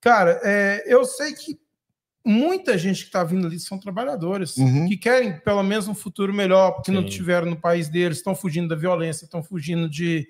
Cara, é, eu sei que muita gente que está vindo ali são trabalhadores uhum. que querem pelo menos um futuro melhor, porque Sim. não tiveram no país deles, estão fugindo da violência, estão fugindo de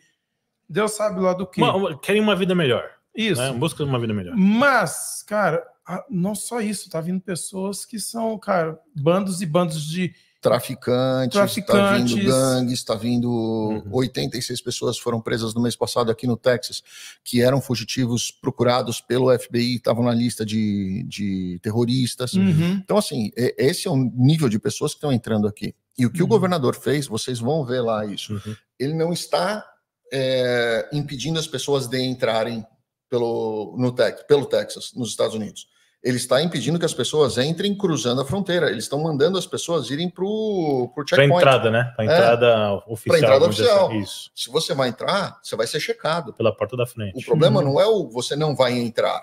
Deus sabe lá do que. Querem uma vida melhor. Isso. Né? Busca uma vida melhor. Mas, cara, não só isso, tá vindo pessoas que são, cara, bandos e bandos de traficantes, está vindo gangues, está vindo. Uhum. 86 pessoas foram presas no mês passado aqui no Texas, que eram fugitivos procurados pelo FBI, estavam na lista de, de terroristas. Uhum. Então, assim, esse é o nível de pessoas que estão entrando aqui. E o que uhum. o governador fez, vocês vão ver lá isso. Uhum. Ele não está é, impedindo as pessoas de entrarem pelo, no tec, pelo Texas, nos Estados Unidos ele está impedindo que as pessoas entrem cruzando a fronteira. Eles estão mandando as pessoas irem para o checkpoint. Para entrada, né? Para entrada é, oficial. Para entrada oficial. Assim. Isso. Se você vai entrar, você vai ser checado. Pela porta da frente. O problema uhum. não é o você não vai entrar.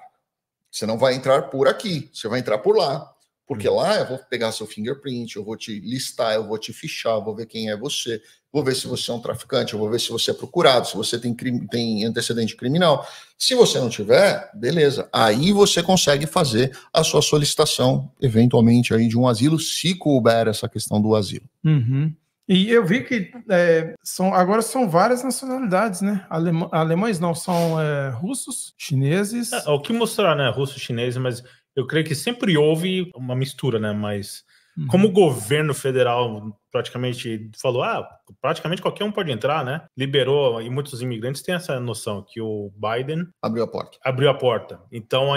Você não vai entrar por aqui, você vai entrar por lá. Porque hum. lá eu vou pegar seu fingerprint, eu vou te listar, eu vou te fichar, eu vou ver quem é você, vou ver se hum. você é um traficante, eu vou ver se você é procurado, se você tem, crime, tem antecedente criminal. Se você não tiver, beleza. Aí você consegue fazer a sua solicitação, eventualmente, aí de um asilo, se couber essa questão do asilo. Uhum. E eu vi que é, são, agora são várias nacionalidades, né? Alema, alemães não, são é, russos, chineses. É, o que mostrar, né? Russo, chinês, mas eu creio que sempre houve uma mistura, né? Mas uhum. como o governo federal praticamente falou, ah, praticamente qualquer um pode entrar, né? Liberou, e muitos imigrantes têm essa noção, que o Biden... Abriu a porta. Abriu a porta. Então,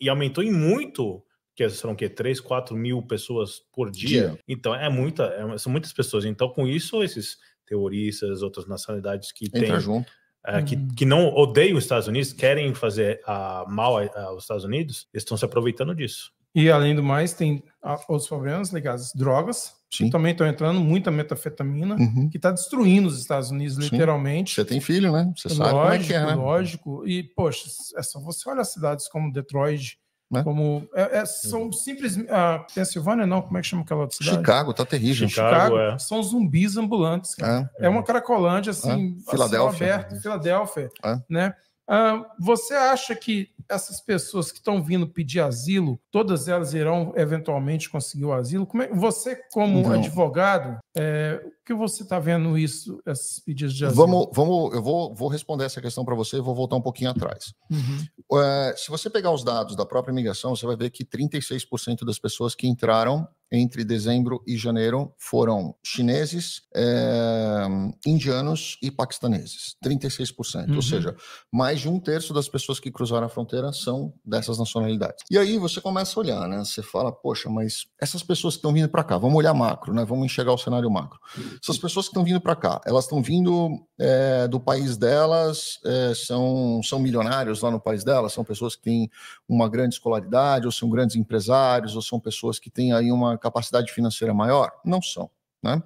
e aumentou em muito que são o quê? 3, 4 mil pessoas por dia. Yeah. Então, é muita, é, são muitas pessoas. Então, com isso, esses terroristas, outras nacionalidades que Entra têm junto. Ah, que, uhum. que não odeiam os Estados Unidos, querem fazer uh, mal aos Estados Unidos, eles estão se aproveitando disso. E além do mais, tem ah, outros problemas ligados às drogas, Sim. também estão entrando muita metafetamina, uhum. que está destruindo os Estados Unidos, Sim. literalmente. Você tem filho, né? Você lógico, sabe como é que é, né? Lógico. E, poxa, é só você olhar cidades como Detroit, né? Como é, é, são uhum. simples. A ah, Pensilvânia, não, como é que chama aquela cidade? Chicago, tá terrível. Chicago, Chicago é. É. são zumbis ambulantes. É. é, uma caracolândia assim, assim, Filadélfia. aberto, né? Filadélfia. Né? Ah, você acha que essas pessoas que estão vindo pedir asilo, todas elas irão eventualmente conseguir o asilo? Como é, você, como Não. advogado, é, o que você está vendo isso, esses pedidos de asilo? Vamos, vamos, eu vou, vou responder essa questão para você e vou voltar um pouquinho atrás. Uhum. É, se você pegar os dados da própria imigração, você vai ver que 36% das pessoas que entraram entre dezembro e janeiro foram chineses, é, indianos e paquistaneses, 36%. Uhum. Ou seja, mais de um terço das pessoas que cruzaram a fronteira são dessas nacionalidades. E aí você começa a olhar, né? Você fala, poxa, mas essas pessoas que estão vindo para cá, vamos olhar macro, né? Vamos enxergar o cenário macro. Essas pessoas que estão vindo para cá, elas estão vindo é, do país delas, é, são, são milionários lá no país delas, são pessoas que têm uma grande escolaridade, ou são grandes empresários, ou são pessoas que têm aí uma capacidade financeira maior? Não são. Né?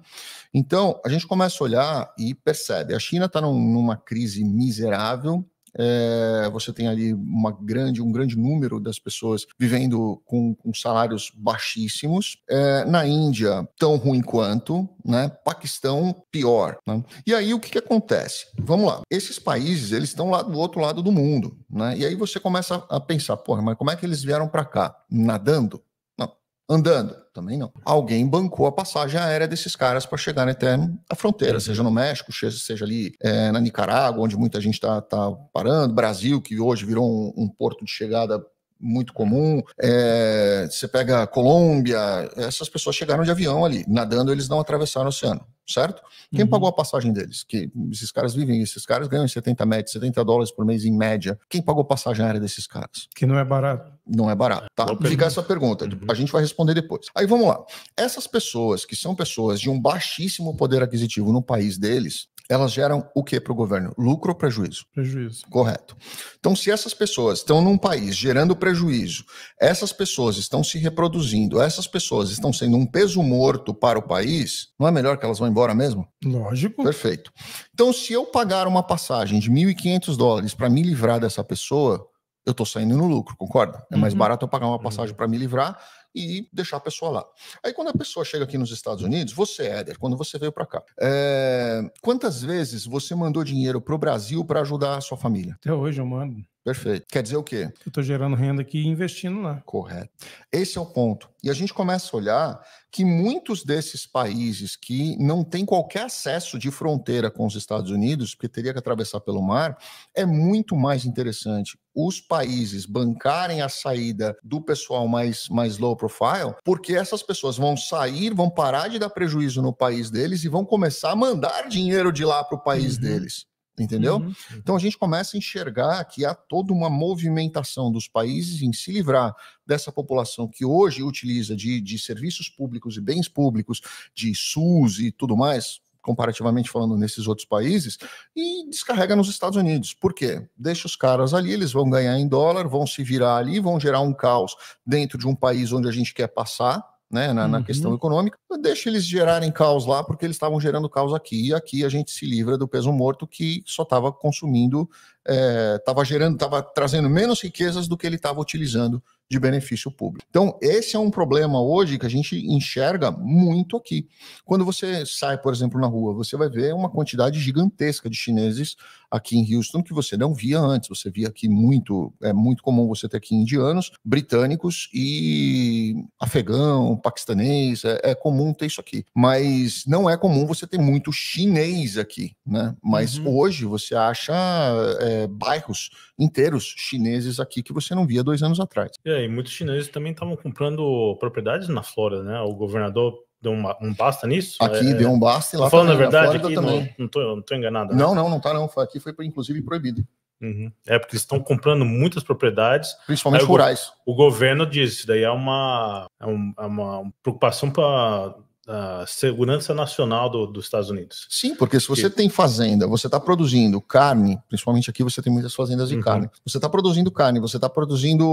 Então, a gente começa a olhar e percebe: a China está num, numa crise miserável, é, você tem ali uma grande, um grande número das pessoas vivendo com, com salários baixíssimos. É, na Índia, tão ruim quanto, né? Paquistão, pior. Né? E aí, o que, que acontece? Vamos lá. Esses países, eles estão lá do outro lado do mundo, né? E aí você começa a pensar, porra, mas como é que eles vieram para cá? Nadando? andando? Também não. Alguém bancou a passagem aérea desses caras para chegar até a fronteira, uhum. seja no México, seja ali é, na Nicarágua, onde muita gente está tá parando, Brasil, que hoje virou um, um porto de chegada muito comum. É, você pega Colômbia, essas pessoas chegaram de avião ali, nadando, eles não atravessaram o oceano, certo? Quem uhum. pagou a passagem deles? Que esses caras vivem, esses caras ganham 70, metros 70 dólares por mês em média. Quem pagou a passagem aérea desses caras? Que não é barato. Não é barato, tá? Fica essa pergunta, uhum. a gente vai responder depois. Aí vamos lá. Essas pessoas que são pessoas de um baixíssimo poder aquisitivo no país deles, elas geram o que para o governo? Lucro ou prejuízo? Prejuízo. Correto. Então, se essas pessoas estão num país gerando prejuízo, essas pessoas estão se reproduzindo, essas pessoas estão sendo um peso morto para o país, não é melhor que elas vão embora mesmo? Lógico. Perfeito. Então, se eu pagar uma passagem de 1.500 dólares para me livrar dessa pessoa, eu estou saindo no lucro, concorda? É mais uhum. barato eu pagar uma uhum. passagem para me livrar e deixar a pessoa lá. Aí quando a pessoa chega aqui nos Estados Unidos, você, Éder, quando você veio para cá, é... quantas vezes você mandou dinheiro para o Brasil para ajudar a sua família? Até hoje eu mando. Perfeito. Quer dizer o quê? Eu estou gerando renda aqui e investindo lá. Correto. Esse é o ponto. E a gente começa a olhar que muitos desses países que não têm qualquer acesso de fronteira com os Estados Unidos, porque teria que atravessar pelo mar, é muito mais interessante os países bancarem a saída do pessoal mais, mais low profile, porque essas pessoas vão sair, vão parar de dar prejuízo no país deles e vão começar a mandar dinheiro de lá para o país uhum. deles entendeu? Uhum. Então a gente começa a enxergar que há toda uma movimentação dos países em se livrar dessa população que hoje utiliza de, de serviços públicos e bens públicos, de SUS e tudo mais, comparativamente falando nesses outros países, e descarrega nos Estados Unidos. Por quê? Deixa os caras ali, eles vão ganhar em dólar, vão se virar ali, vão gerar um caos dentro de um país onde a gente quer passar, né, na, uhum. na, questão uhum. econômica, deixa eles gerarem caos lá, porque eles estavam gerando caos aqui, e aqui a gente se livra do peso morto que só estava consumindo, estava eh, é, gerando, estava trazendo menos riquezas do que ele estava utilizando de benefício público. Então, esse é um problema hoje que a gente enxerga muito aqui. Quando você sai, por exemplo, na rua, você vai ver uma quantidade gigantesca de chineses aqui em Houston que você não via antes. Você via aqui muito, é muito comum você ter aqui indianos, britânicos e afegão, paquistanês. É, é comum ter isso aqui. Mas não é comum você ter muito chinês aqui, né? Mas uhum. hoje você acha é, bairros inteiros chineses aqui que você não via dois anos atrás. É, e muitos chineses também estavam comprando propriedades na Flórida, né? O governador deu uma, um basta nisso? Aqui é, deu um é. basta e lá falando também, a verdade, aqui também. Não, não, tô, não tô enganado. Né? Não, né? não, não tá não. aqui foi inclusive proibido. Uhum. É porque eles estão comprando muitas propriedades, principalmente rurais. O, o, governo diz isso daí é uma, é, um, é uma preocupação para a segurança nacional do, dos Estados Unidos. Sim, porque se você que... tem fazenda, você está produzindo carne, principalmente aqui você tem muitas fazendas de uhum. carne, você está produzindo carne, você está produzindo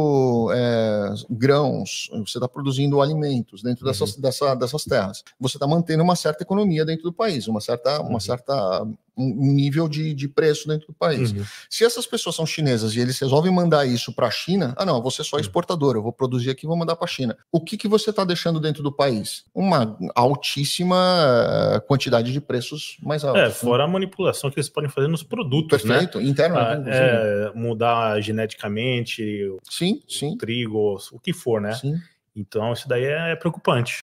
é, grãos, você está produzindo alimentos dentro uhum. dessas, dessa, dessas terras. Você está mantendo uma certa economia dentro do país, uma certa, uma uhum. certa um nível de, de preço dentro do país. Uhum. Se essas pessoas são chinesas e eles resolvem mandar isso para a China, ah, não, você só é uhum. exportador, eu vou produzir aqui e vou mandar para a China. O que, que você está deixando dentro do país? Uma altíssima eh, quantidade de preços mais altos. É, né? fora né? a manipulação que eles podem fazer nos produtos. Né? Perfeito, né? interno. Ah, é, mudar geneticamente sim, o sim. trigo, o que for, né? Sim. Então, isso daí é preocupante.